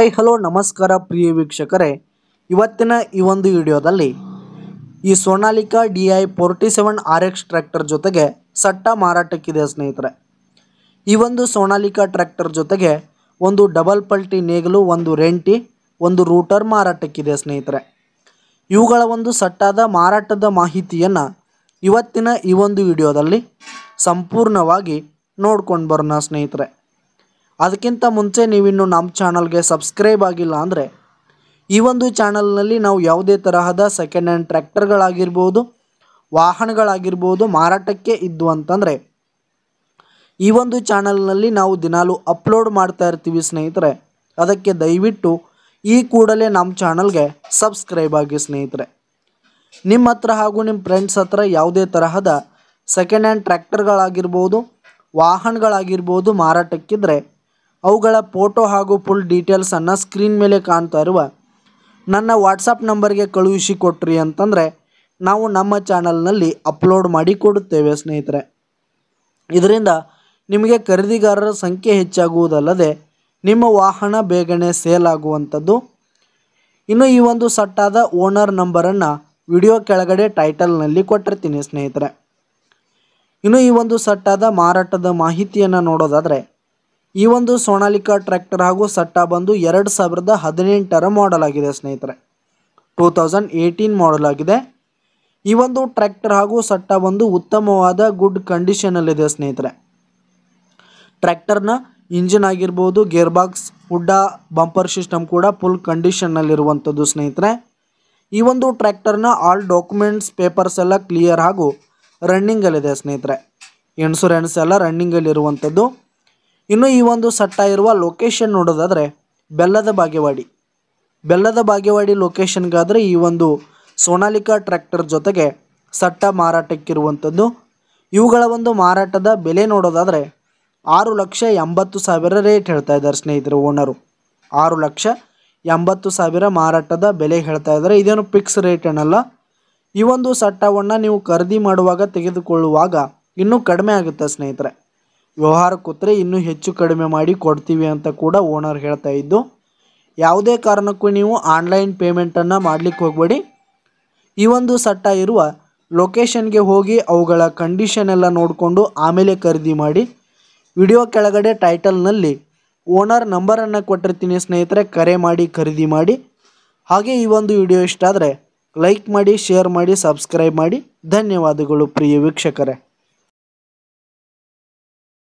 high hello ನಮಸ್ಕಾರ ಪ್ರಿಯ ವೀಕ್ಷಕರೇ ಇವತ್ತಿನ ಈ ಒಂದು ವಿಡಿಯೋದಲ್ಲಿ ಈ Sonalika D I forty seven R X tractor ಜೊತೆಗೆ ಸಟ್ಟ ಮಾರಾಟಕ್ಕಿದೆ ಸ್ನೇಹಿತರೆ ಈ ಒಂದು ಸೋನಾಲಿಕಾ ಟ್ರ್ಯಾಕ್ಟರ್ ಜೊತೆಗೆ ಒಂದು ಡಬಲ್ ಪಲ್ಟಿ ನೇಗಲು ಒಂದು ರೆಂಟಿ ಒಂದು ರೂಟರ್ ಮಾರಾಟಕ್ಕಿದೆ ಸ್ನೇಹಿತರೆ ಇವುಗಳ ಒಂದು ಸಟ್ಟಾದ ಮಾರಾಟದ ಮಾಹಿತಿಯನ್ನು ಇವತ್ತಿನ ಈ ಒಂದು ವಿಡಿಯೋದಲ್ಲಿ ಸಂಪೂರ್ಣವಾಗಿ ನೋಡ್ಕೊಂಡು ಬರೋಣ ಸ್ನೇಹಿತರೆ ಅದಕ್ಕಿಂತ ಮುಂಚೆ ನೀವಿನ್ನು ನಮ್ಮ ಚಾನಲ್ಗೆ ಸಬ್ಸ್ಕ್ರೈಬ್ ಆಗಿಲ್ಲ ಅಂದರೆ ಈ ಒಂದು ಚಾನಲ್ನಲ್ಲಿ ನಾವು ಯಾವುದೇ ತರಹದ ಸೆಕೆಂಡ್ ಹ್ಯಾಂಡ್ ಟ್ರ್ಯಾಕ್ಟರ್ಗಳಾಗಿರ್ಬೋದು ವಾಹನಗಳಾಗಿರ್ಬೋದು ಮಾರಾಟಕ್ಕೆ ಇದ್ದು ಅಂತಂದರೆ ಈ ಒಂದು ಚಾನಲ್ನಲ್ಲಿ ನಾವು ದಿನಾಲೂ ಅಪ್ಲೋಡ್ ಮಾಡ್ತಾ ಇರ್ತೀವಿ ಸ್ನೇಹಿತರೆ ಅದಕ್ಕೆ ದಯವಿಟ್ಟು ಈ ಕೂಡಲೇ ನಮ್ಮ ಚಾನಲ್ಗೆ ಸಬ್ಸ್ಕ್ರೈಬ್ ಆಗಿ ಸ್ನೇಹಿತರೆ ನಿಮ್ಮ ಹತ್ರ ಹಾಗೂ ನಿಮ್ಮ ಫ್ರೆಂಡ್ಸ್ ಹತ್ರ ಯಾವುದೇ ತರಹದ ಸೆಕೆಂಡ್ ಹ್ಯಾಂಡ್ ಟ್ರ್ಯಾಕ್ಟರ್ಗಳಾಗಿರ್ಬೋದು ವಾಹನಗಳಾಗಿರ್ಬೋದು ಮಾರಾಟಕ್ಕಿದ್ರೆ ಅವುಗಳ ಫೋಟೋ ಹಾಗೂ ಫುಲ್ ಡೀಟೇಲ್ಸನ್ನು ಸ್ಕ್ರೀನ್ ಮೇಲೆ ಕಾಣ್ತಾ ಇರುವ ನನ್ನ ವಾಟ್ಸಪ್ ನಂಬರ್ಗೆ ಕಳುಹಿಸಿ ಕೊಟ್ರಿ ಅಂತಂದರೆ ನಾವು ನಮ್ಮ ಚಾನಲ್ನಲ್ಲಿ ಅಪ್ಲೋಡ್ ಮಾಡಿ ಕೊಡುತ್ತೇವೆ ಸ್ನೇಹಿತರೆ ಇದರಿಂದ ನಿಮಗೆ ಖರೀದಿಗಾರರ ಸಂಖ್ಯೆ ಹೆಚ್ಚಾಗುವುದಲ್ಲದೆ ನಿಮ್ಮ ವಾಹನ ಬೇಗನೆ ಸೇಲ್ ಆಗುವಂಥದ್ದು ಇನ್ನು ಈ ಒಂದು ಸಟ್ಟಾದ ಓನರ್ ನಂಬರನ್ನು ವಿಡಿಯೋ ಕೆಳಗಡೆ ಟೈಟಲ್ನಲ್ಲಿ ಕೊಟ್ಟಿರ್ತೀನಿ ಸ್ನೇಹಿತರೆ ಇನ್ನು ಈ ಒಂದು ಸಟ್ಟಾದ ಮಾರಾಟದ ಮಾಹಿತಿಯನ್ನು ನೋಡೋದಾದರೆ ಈ ಒಂದು ಸೋನಾಲಿಕಾ ಟ್ರ್ಯಾಕ್ಟರ್ ಹಾಗೂ ಸಟ್ಟ ಬಂದು ಎರಡು ಸಾವಿರದ ಹದಿನೆಂಟರ ಮಾಡಲ್ ಆಗಿದೆ ಸ್ನೇಹಿತರೆ ಟೂ ತೌಸಂಡ್ ಏಯ್ಟೀನ್ ಮಾಡಲ್ ಆಗಿದೆ ಈ ಒಂದು ಟ್ರ್ಯಾಕ್ಟರ್ ಹಾಗೂ ಸಟ್ಟ ಬಂದು ಉತ್ತಮವಾದ ಗುಡ್ ಕಂಡೀಷನಲ್ಲಿದೆ ಸ್ನೇಹಿತರೆ ಟ್ರ್ಯಾಕ್ಟರ್ನ ಇಂಜಿನ್ ಆಗಿರ್ಬೋದು ಗೇರ್ ಬಾಕ್ಸ್ ಹುಡ್ಡ ಬಂಪರ್ ಸಿಸ್ಟಮ್ ಕೂಡ ಫುಲ್ ಕಂಡೀಷನ್ನಲ್ಲಿರುವಂಥದ್ದು ಸ್ನೇಹಿತರೆ ಈ ಒಂದು ಟ್ರ್ಯಾಕ್ಟರ್ನ ಆಲ್ ಡಾಕ್ಯುಮೆಂಟ್ಸ್ ಪೇಪರ್ಸ್ ಎಲ್ಲ ಕ್ಲಿಯರ್ ಹಾಗೂ ರನ್ನಿಂಗಲ್ಲಿದೆ ಸ್ನೇಹಿತರೆ ಇನ್ಸೂರೆನ್ಸ್ ಎಲ್ಲ ರನ್ನಿಂಗಲ್ಲಿರುವಂಥದ್ದು ಇನ್ನು ಈ ಒಂದು ಸಟ್ಟ ಇರುವ ಲೊಕೇಶನ್ ನೋಡೋದಾದರೆ ಬೆಲ್ಲದ ಬಾಗೇವಾಡಿ ಬೆಲ್ಲದ ಬಾಗೇವಾಡಿ ಲೊಕೇಶನ್ಗಾದರೆ ಈ ಒಂದು ಸೋನಾಲಿಕಾ ಟ್ರ್ಯಾಕ್ಟರ್ ಜೊತೆಗೆ ಸಟ್ಟ ಮಾರಾಟಕ್ಕಿರುವಂಥದ್ದು ಇವುಗಳ ಒಂದು ಮಾರಾಟದ ಬೆಲೆ ನೋಡೋದಾದರೆ ಆರು ಲಕ್ಷ ಎಂಬತ್ತು ಸಾವಿರ ರೇಟ್ ಹೇಳ್ತಾ ಇದ್ದಾರೆ ಸ್ನೇಹಿತರು ಓನರು ಆರು ಲಕ್ಷ ಎಂಬತ್ತು ಸಾವಿರ ಮಾರಾಟದ ಬೆಲೆ ಹೇಳ್ತಾ ಇದ್ದಾರೆ ಇದೇನು ಫಿಕ್ಸ್ ರೇಟ್ ಏನಲ್ಲ ಈ ಒಂದು ಸಟ್ಟವನ್ನು ನೀವು ಖರೀದಿ ಮಾಡುವಾಗ ತೆಗೆದುಕೊಳ್ಳುವಾಗ ಇನ್ನೂ ಕಡಿಮೆ ಆಗುತ್ತೆ ಸ್ನೇಹಿತರೆ ವ್ಯವಹಾರ ಇನ್ನೂ ಹೆಚ್ಚು ಕಡಿಮೆ ಮಾಡಿ ಕೊಡ್ತೀವಿ ಅಂತ ಕೂಡ ಓನರ್ ಹೇಳ್ತಾ ಇದ್ದು ಯಾವುದೇ ಕಾರಣಕ್ಕೂ ನೀವು ಆನ್ಲೈನ್ ಪೇಮೆಂಟನ್ನು ಮಾಡಲಿಕ್ಕೆ ಹೋಗಬೇಡಿ ಈ ಒಂದು ಸಟ್ಟ ಇರುವ ಲೊಕೇಶನ್ಗೆ ಹೋಗಿ ಅವುಗಳ ಕಂಡೀಷನ್ ಎಲ್ಲ ನೋಡಿಕೊಂಡು ಆಮೇಲೆ ಖರೀದಿ ಮಾಡಿ ವಿಡಿಯೋ ಕೆಳಗಡೆ ಟೈಟಲ್ನಲ್ಲಿ ಓನರ್ ನಂಬರನ್ನು ಕೊಟ್ಟಿರ್ತೀನಿ ಸ್ನೇಹಿತರೆ ಕರೆ ಮಾಡಿ ಖರೀದಿ ಮಾಡಿ ಹಾಗೆ ಈ ಒಂದು ವಿಡಿಯೋ ಇಷ್ಟ ಆದರೆ ಲೈಕ್ ಮಾಡಿ ಶೇರ್ ಮಾಡಿ ಸಬ್ಸ್ಕ್ರೈಬ್ ಮಾಡಿ ಧನ್ಯವಾದಗಳು ಪ್ರಿಯ ವೀಕ್ಷಕರೇ